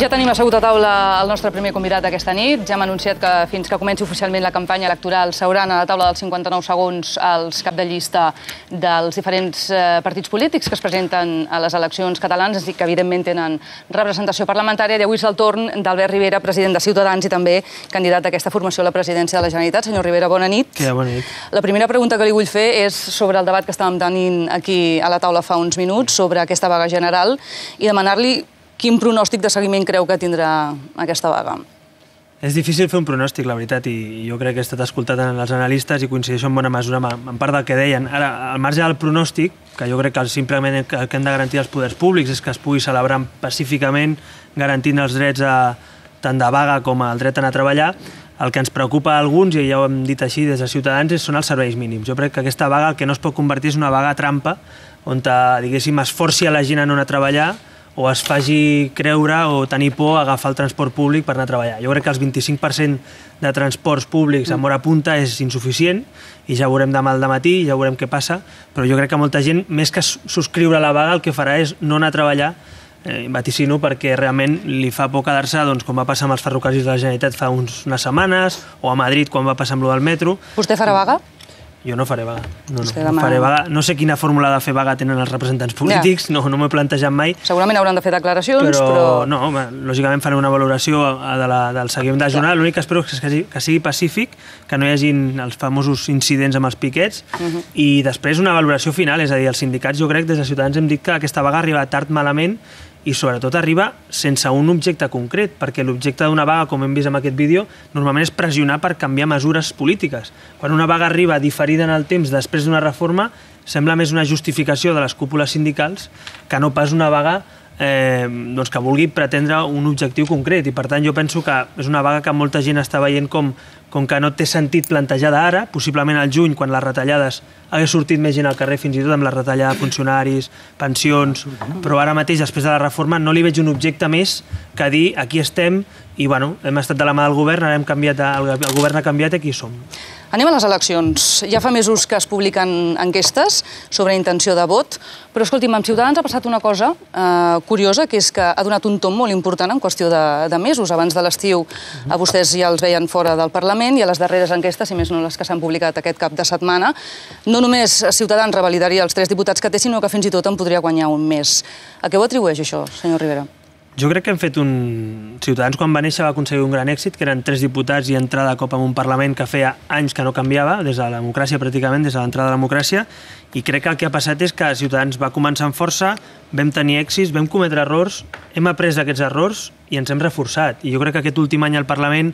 Ja tenim assegut a taula el nostre primer convidat aquesta nit. Ja hem anunciat que fins que comenci oficialment la campanya electoral s'hauran a la taula dels 59 segons els cap de llista dels diferents eh, partits polítics que es presenten a les eleccions catalanes i que evidentment tenen representació parlamentària. I avui és el torn d'Albert Rivera, president de Ciutadans i també candidat d'aquesta formació a la presidència de la Generalitat. Senyor Rivera, bona nit. Ja, bona nit. La primera pregunta que li vull fer és sobre el debat que estàvem tenint aquí a la taula fa uns minuts, sobre aquesta vaga general, i demanar-li Quin pronòstic de seguiment creu que tindrà aquesta vaga? És difícil fer un pronòstic, la veritat, i jo crec que he estat escoltat en els analistes i coincideixo en bona mesura en part del que deien. Ara, al marge del pronòstic, que jo crec que simplement el que hem de garantir als poders públics és que es pugui celebrar pacíficament, garantint els drets a, tant de vaga com el dret a anar a treballar, el que ens preocupa a alguns, i ja ho hem dit així des de Ciutadans, són els serveis mínims. Jo crec que aquesta vaga el que no es pot convertir és una vaga trampa, on, eh, diguéssim, es forci a la gent a no anar a treballar, o es faci creure o tenir por a agafar el transport públic per anar a treballar. Jo crec que els 25% de transports públics amb hora punta és insuficient i ja veurem demà al matí, ja veurem què passa, però jo crec que molta gent, més que subscriure a la vaga, el que farà és no anar a treballar eh, vaticino perquè realment li fa por quedar-se doncs, com va passar amb els ferrocarrils de la Generalitat fa uns, unes setmanes o a Madrid quan va passar amb el del metro. Vostè farà vaga? Jo no faré vaga. No, no, no faré vaga. No sé quina fórmula de fer vaga tenen els representants polítics, ja. no, no m'ho he plantejat mai. Segurament hauran de fer declaracions, però... però... No, home, lògicament faré una valoració de la, del seguiment de la jornada. L'únic que espero és que, sigui, que sigui pacífic, que no hi hagi els famosos incidents amb els piquets, uh mhm. -huh. i després una valoració final, és a dir, els sindicats, jo crec, des de Ciutadans hem dit que aquesta vaga arriba tard malament i sobretot arriba sense un objecte concret, perquè l'objecte d'una vaga, com hem vist en aquest vídeo, normalment és pressionar per canviar mesures polítiques. Quan una vaga arriba diferida en el temps després d'una reforma, sembla més una justificació de les cúpules sindicals que no pas una vaga eh, doncs que vulgui pretendre un objectiu concret i per tant jo penso que és una vaga que molta gent està veient com, com que no té sentit plantejada ara, possiblement al juny quan les retallades hagués sortit més gent al carrer fins i tot amb la retallada de funcionaris, pensions, però ara mateix després de la reforma no li veig un objecte més que dir aquí estem i bueno, hem estat de la mà del govern, ara hem canviat, el, el govern ha canviat i aquí som. Anem a les eleccions. Ja fa mesos que es publiquen enquestes sobre intenció de vot, però escolti'm, amb Ciutadans ha passat una cosa eh, curiosa, que és que ha donat un tom molt important en qüestió de, de mesos. Abans de l'estiu a vostès ja els veien fora del Parlament i a les darreres enquestes, si més no les que s'han publicat aquest cap de setmana, no només Ciutadans revalidaria els tres diputats que té, sinó que fins i tot en podria guanyar un més. A què ho atribueix això, senyor Rivera? Jo crec que hem fet un... Ciutadans quan va néixer va aconseguir un gran èxit, que eren tres diputats i entrar de cop en un Parlament que feia anys que no canviava, des de la democràcia pràcticament, des de l'entrada de la democràcia, i crec que el que ha passat és que Ciutadans va començar amb força, vam tenir èxits, vam cometre errors, hem après d'aquests errors i ens hem reforçat. I jo crec que aquest últim any al Parlament,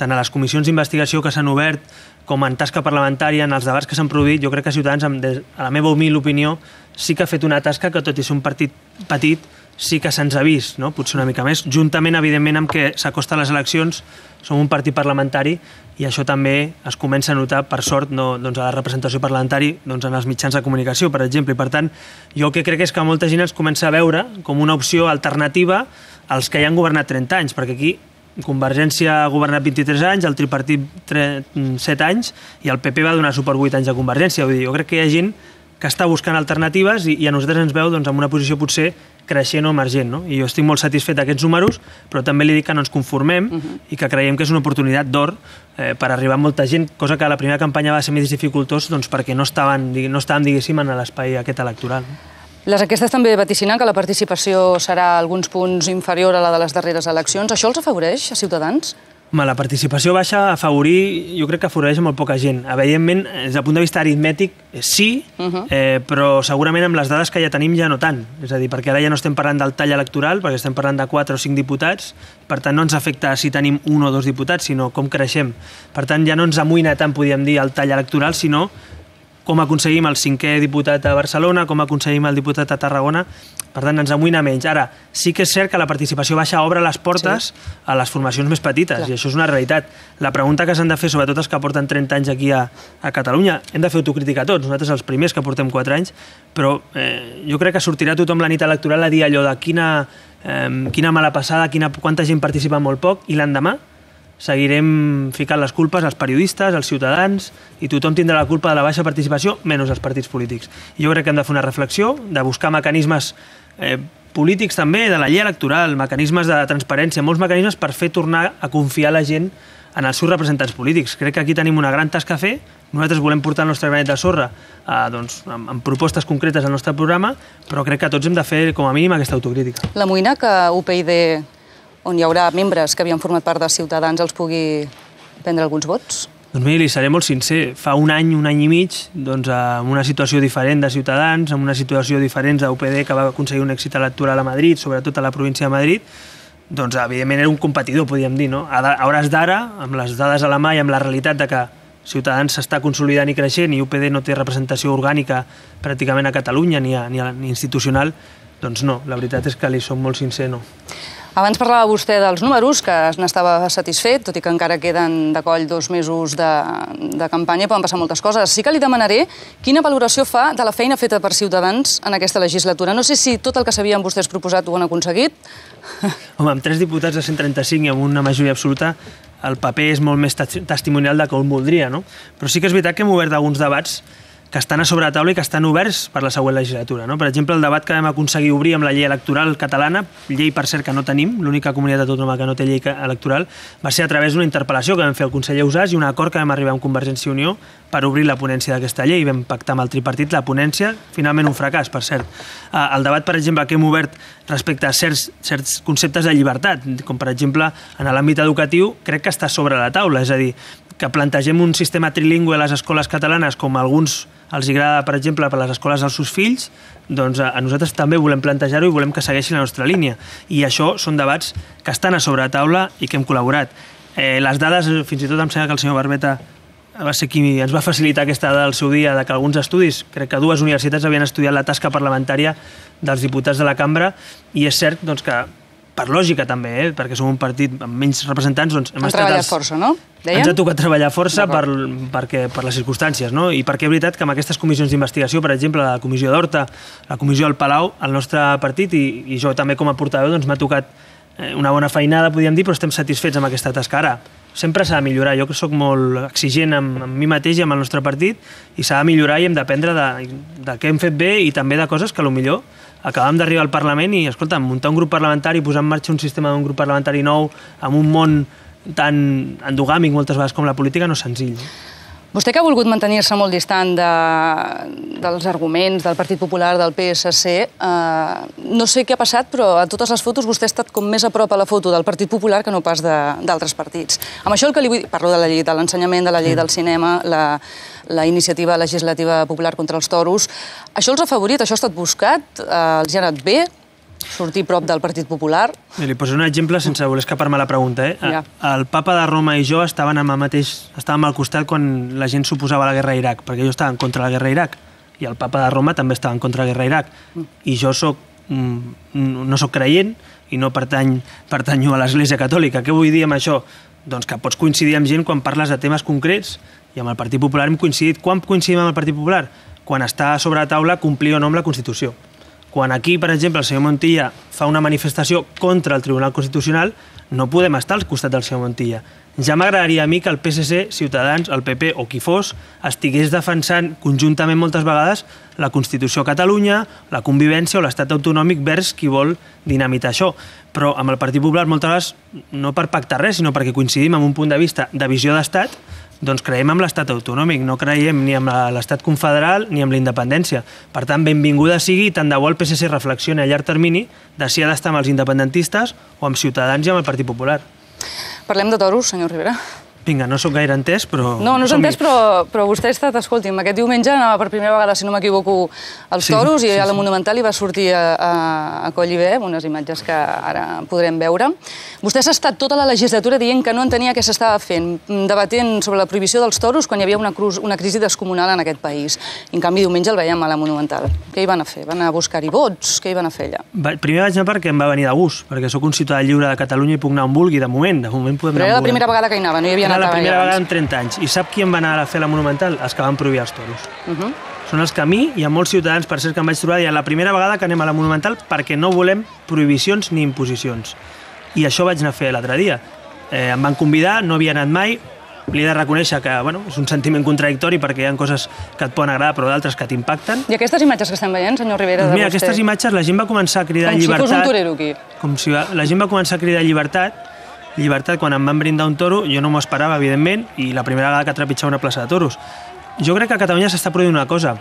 tant a les comissions d'investigació que s'han obert com en tasca parlamentària, en els debats que s'han produït, jo crec que Ciutadans, a la meva humil opinió, sí que ha fet una tasca que, tot i ser un partit petit, sí que se'ns ha vist, no? potser una mica més, juntament, evidentment, amb que s'acosta a les eleccions, som un partit parlamentari i això també es comença a notar, per sort, no, doncs a la representació parlamentari doncs en els mitjans de comunicació, per exemple. I, per tant, jo el que crec és que molta gent ens comença a veure com una opció alternativa als que ja han governat 30 anys, perquè aquí Convergència ha governat 23 anys, el tripartit 3, 7 anys i el PP va donar suport 8 anys a Convergència. Vull dir, jo crec que hi ha gent que està buscant alternatives i, i a nosaltres ens veu doncs, en una posició potser creixent o emergent. No? I jo estic molt satisfet d'aquests números, però també li dic que no ens conformem uh mhm. -huh. i que creiem que és una oportunitat d'or eh, per arribar a molta gent, cosa que la primera campanya va ser més dificultós doncs, perquè no, estaven, no estàvem, diguéssim, en l'espai aquest electoral. No? Les enquestes també vaticinen que la participació serà a alguns punts inferior a la de les darreres eleccions. Això els afavoreix a Ciutadans? Home, la participació baixa a favorir, jo crec que afavoreix molt poca gent. Evidentment, eh, des del punt de vista aritmètic, eh, sí, uh mhm. -huh. eh, però segurament amb les dades que ja tenim ja no tant. És a dir, perquè ara ja no estem parlant del tall electoral, perquè estem parlant de 4 o 5 diputats, per tant no ens afecta si tenim un o dos diputats, sinó com creixem. Per tant, ja no ens amoïna tant, podríem dir, el tall electoral, sinó com aconseguim el cinquè diputat a Barcelona, com aconseguim el diputat a Tarragona, per tant, ens amoïna menys. Ara, sí que és cert que la participació baixa obre les portes sí. a les formacions més petites, Clar. i això és una realitat. La pregunta que s'han de fer, sobretot els que porten 30 anys aquí a, a Catalunya, hem de fer autocrítica a tots, nosaltres els primers que portem 4 anys, però eh, jo crec que sortirà tothom la nit electoral a dir allò de quina, eh, quina mala passada, quina, quanta gent participa molt poc, i l'endemà seguirem ficant les culpes als periodistes, als ciutadans, i tothom tindrà la culpa de la baixa participació, menys els partits polítics. Jo crec que hem de fer una reflexió, de buscar mecanismes eh, polítics també, de la llei electoral, mecanismes de transparència, molts mecanismes per fer tornar a confiar la gent en els seus representants polítics. Crec que aquí tenim una gran tasca a fer, nosaltres volem portar el nostre granet de sorra a, eh, doncs, amb, amb propostes concretes al nostre programa, però crec que tots hem de fer com a mínim aquesta autocrítica. La moïna que UPyD on hi haurà membres que havien format part de Ciutadans els pugui prendre alguns vots? Doncs miri, li seré molt sincer. Fa un any, un any i mig, doncs, amb una situació diferent de Ciutadans, amb una situació diferent d'UPD, que va aconseguir un èxit electoral a Madrid, sobretot a la província de Madrid, doncs, evidentment, era un competidor, podríem dir, no? A hores d'ara, amb les dades a la mà i amb la realitat de que Ciutadans s'està consolidant i creixent i UPD no té representació orgànica pràcticament a Catalunya ni, a, ni, a, ni institucional, doncs no, la veritat és que li som molt sincer, no. Abans parlava vostè dels números, que n'estava satisfet, tot i que encara queden de coll dos mesos de, de campanya, poden passar moltes coses. Sí que li demanaré quina valoració fa de la feina feta per Ciutadans en aquesta legislatura. No sé si tot el que s'havien vostès proposat ho han aconseguit. Home, amb tres diputats de 135 i amb una majoria absoluta, el paper és molt més testimonial de que voldria, no? Però sí que és veritat que hem obert alguns debats que estan a sobre la taula i que estan oberts per la següent legislatura. No? Per exemple, el debat que vam aconseguir obrir amb la llei electoral catalana, llei per cert que no tenim, l'única comunitat autònoma que no té llei electoral, va ser a través d'una interpel·lació que vam fer al conseller Usàs i un acord que vam arribar amb Convergència i Unió per obrir la ponència d'aquesta llei. i Vam pactar amb el tripartit la ponència, finalment un fracàs, per cert. Ah, el debat, per exemple, que hem obert respecte a certs, certs conceptes de llibertat, com per exemple en l'àmbit educatiu, crec que està sobre la taula. És a dir, que plantegem un sistema trilingüe a les escoles catalanes, com alguns els agrada, per exemple, per les escoles dels seus fills, doncs a, eh, a nosaltres també volem plantejar-ho i volem que segueixi la nostra línia. I això són debats que estan a sobre la taula i que hem col·laborat. Eh, les dades, eh, fins i tot em sembla que el senyor Barbeta va ser qui ens va facilitar aquesta dada al seu dia de que alguns estudis, crec que dues universitats havien estudiat la tasca parlamentària dels diputats de la cambra i és cert doncs, que per lògica també, eh? perquè som un partit amb menys representants, doncs hem Han estat... Els... força, no? Deien? Ens ha tocat treballar força per, perquè, per les circumstàncies, no? I perquè és veritat que amb aquestes comissions d'investigació, per exemple, la comissió d'Horta, la comissió al Palau, el nostre partit, i, i jo també com a portaveu, doncs m'ha tocat eh, una bona feinada, podríem dir, però estem satisfets amb aquesta tasca. Ara, sempre s'ha de millorar. Jo que sóc molt exigent amb, amb mi mateix i amb el nostre partit i s'ha de millorar i hem d'aprendre de, de què hem fet bé i també de coses que millor acabem d'arribar al Parlament i, escolta, muntar un grup parlamentari, posar en marxa un sistema d'un grup parlamentari nou amb un món tan endogàmic moltes vegades com la política no és senzill. Vostè que ha volgut mantenir-se molt distant de, dels arguments del Partit Popular, del PSC, eh, no sé què ha passat, però a totes les fotos vostè ha estat com més a prop a la foto del Partit Popular que no pas d'altres partits. Amb això el que li vull... dir, Parlo de la llei de l'ensenyament, de la llei sí. del cinema, la, la iniciativa legislativa popular contra els toros. Això els ha favorit? Això ha estat buscat? Eh, els ha anat bé? sortir prop del Partit Popular. Li poso un exemple sense voler escapar-me la pregunta. Eh? Ja. Ah, el papa de Roma i jo estaven amb el mateix, estàvem al costat quan la gent suposava la guerra a Iraq, perquè jo estava en contra de la guerra a Iraq i el papa de Roma també estava en contra de la guerra a Iraq. Mm. I jo soc, mm, mm, no sóc creient i no pertany, pertanyo a l'Església Catòlica. Què vull dir amb això? Doncs que pots coincidir amb gent quan parles de temes concrets i amb el Partit Popular hem coincidit. Quan coincidim amb el Partit Popular? Quan està sobre la taula complir o no amb la Constitució. Quan aquí, per exemple, el senyor Montilla fa una manifestació contra el Tribunal Constitucional, no podem estar al costat del senyor Montilla. Ja m'agradaria a mi que el PSC, Ciutadans, el PP o qui fos estigués defensant conjuntament moltes vegades la Constitució a Catalunya, la convivència o l'estat autonòmic vers qui vol dinamitar això. Però amb el Partit Popular moltes vegades no per pactar res, sinó perquè coincidim amb un punt de vista de visió d'estat doncs creiem en l'estat autonòmic, no creiem ni en l'estat confederal ni en la independència. Per tant, benvinguda sigui, tant de bo el PSC reflexioni a llarg termini de si ha d'estar amb els independentistes o amb Ciutadans i amb el Partit Popular. Parlem de toros, senyor Rivera. Vinga, no sóc gaire entès, però... No, no sóc entès, però, però vostè ha estat, escolti'm, aquest diumenge anava per primera vegada, si no m'equivoco, als sí, toros, i a la sí. Monumental hi va sortir a, a, a Colliver, amb unes imatges que ara podrem veure. Vostè s'ha estat tota la legislatura dient que no entenia què s'estava fent, mm, debatent sobre la prohibició dels toros quan hi havia una, cruz, una crisi descomunal en aquest país. I, en canvi, diumenge el veiem a la Monumental. Què hi van a fer? Van a buscar-hi vots? Què hi van a fer allà? Va, primer vaig anar perquè em va venir de gust, perquè sóc un ciutadà lliure de Catalunya i puc anar on vulgui, de moment. De moment podem però era la primera vegada que hi anava, no hi havia anar la primera vegada en 30 anys. I sap qui em va anar a fer la Monumental? Els que van prohibir els toros. Uh -huh. Són els que a mi i a molts ciutadans, per cert, que em vaig trobar, i la primera vegada que anem a la Monumental perquè no volem prohibicions ni imposicions. I això vaig anar a fer l'altre dia. Eh, em van convidar, no havia anat mai, li he de reconèixer que bueno, és un sentiment contradictori perquè hi ha coses que et poden agradar però d'altres que t'impacten. I aquestes imatges que estem veient, senyor Rivera, doncs mira, de vostè... aquestes imatges la gent va començar a cridar Com llibertat... Com si fos un torero, aquí. Com si va... la gent va començar a cridar llibertat llibertat, quan em van brindar un toro, jo no m'ho esperava, evidentment, i la primera vegada que trepitjava una plaça de toros. Jo crec que a Catalunya s'està produint una cosa,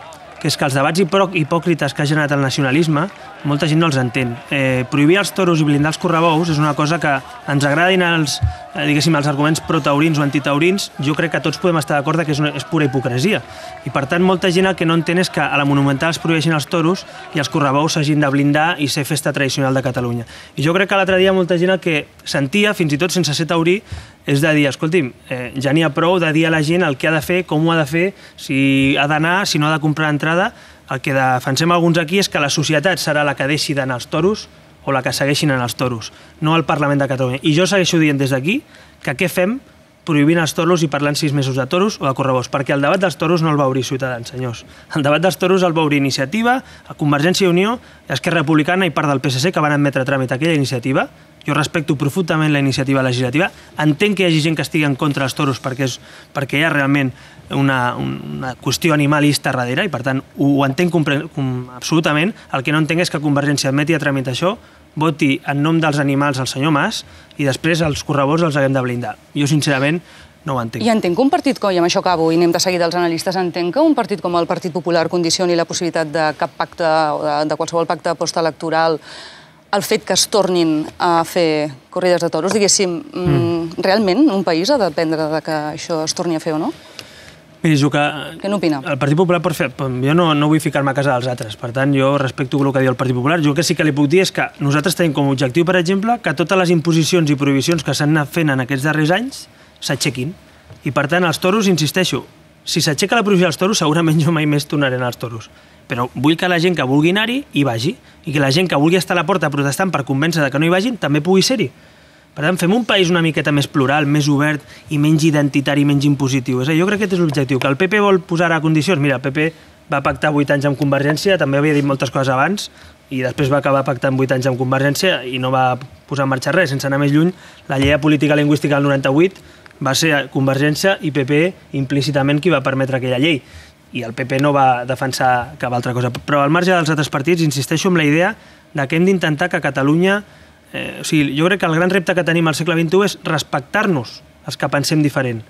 que és que els debats hipòcrites que ha generat el nacionalisme molta gent no els entén. Eh, prohibir els toros i blindar els correbous és una cosa que ens agradin els, eh, diguéssim, els arguments protaurins o antitaurins, jo crec que tots podem estar d'acord que és, una, és pura hipocresia. I per tant, molta gent el que no entén és que a la Monumental es prohibeixin els toros i els correbous s'hagin de blindar i ser festa tradicional de Catalunya. I jo crec que l'altre dia molta gent el que sentia, fins i tot sense ser taurí, és de dir, escolti'm, eh, ja n'hi ha prou de dir a la gent el que ha de fer, com ho ha de fer, si ha d'anar, si no ha de comprar entrada. El que defensem alguns aquí és que la societat serà la que deixi d'anar als toros o la que segueixin en els toros, no al Parlament de Catalunya. I jo segueixo dient des d'aquí que què fem prohibint els toros i parlant sis mesos de toros o de correbous, perquè el debat dels toros no el va obrir Ciutadans, senyors. El debat dels toros el va obrir Iniciativa, a Convergència i Unió, Esquerra Republicana i part del PSC que van admetre a tràmit aquella iniciativa, jo respecto profundament la iniciativa legislativa. Entenc que hi hagi gent que estigui en contra dels toros perquè, és, perquè hi ha realment una, una qüestió animalista darrere i, per tant, ho, ho entenc compre, com, absolutament. El que no entenc és que Convergència admeti a això, voti en nom dels animals el senyor Mas i després els correbors els haguem de blindar. Jo, sincerament, no ho entenc. I entenc que un partit com, i amb això acabo, i anem de seguida als analistes, entenc que un partit com el Partit Popular condicioni la possibilitat de cap pacte, de, de qualsevol pacte postelectoral el fet que es tornin a fer corrides de toros, diguéssim, mm. mm. realment un país ha de dependre de que això es torni a fer o no? Miri, jo que... Què n'opina? El Partit Popular, per fer, jo no, no vull ficar-me a casa dels altres, per tant, jo respecto el que diu el Partit Popular. Jo que sí que li puc dir és que nosaltres tenim com a objectiu, per exemple, que totes les imposicions i prohibicions que s'han anat fent en aquests darrers anys s'aixequin. I, per tant, els toros, insisteixo, si s'aixeca la prohibició als toros, segurament jo mai més tornaré als toros. Però vull que la gent que vulgui anar-hi hi vagi, i que la gent que vulgui estar a la porta protestant per convèncer que no hi vagin també pugui ser-hi. Per tant, fem un país una miqueta més plural, més obert i menys identitari, menys impositiu. És a dir, jo crec que aquest és l'objectiu, que el PP vol posar a condicions. Mira, el PP va pactar 8 anys amb Convergència, també havia dit moltes coses abans, i després va acabar pactant 8 anys amb Convergència i no va posar en marxa res. Sense anar més lluny, la llei de política lingüística del 98 va ser Convergència i PP implícitament qui va permetre aquella llei i el PP no va defensar cap altra cosa. Però al marge dels altres partits, insisteixo en la idea de que hem d'intentar que Catalunya... Eh, o sigui, jo crec que el gran repte que tenim al segle XXI és respectar-nos els que pensem diferent.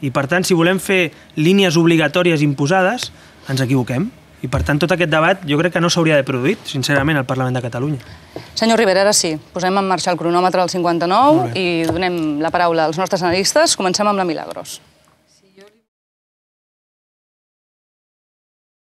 I per tant, si volem fer línies obligatòries imposades, ens equivoquem. I per tant tot aquest debat jo crec que no s'hauria de produir, sincerament, al Parlament de Catalunya. Senyor Rivera, ara sí, posem en marxa el cronòmetre del 59 i donem la paraula als nostres analistes. Comencem amb la Milagros.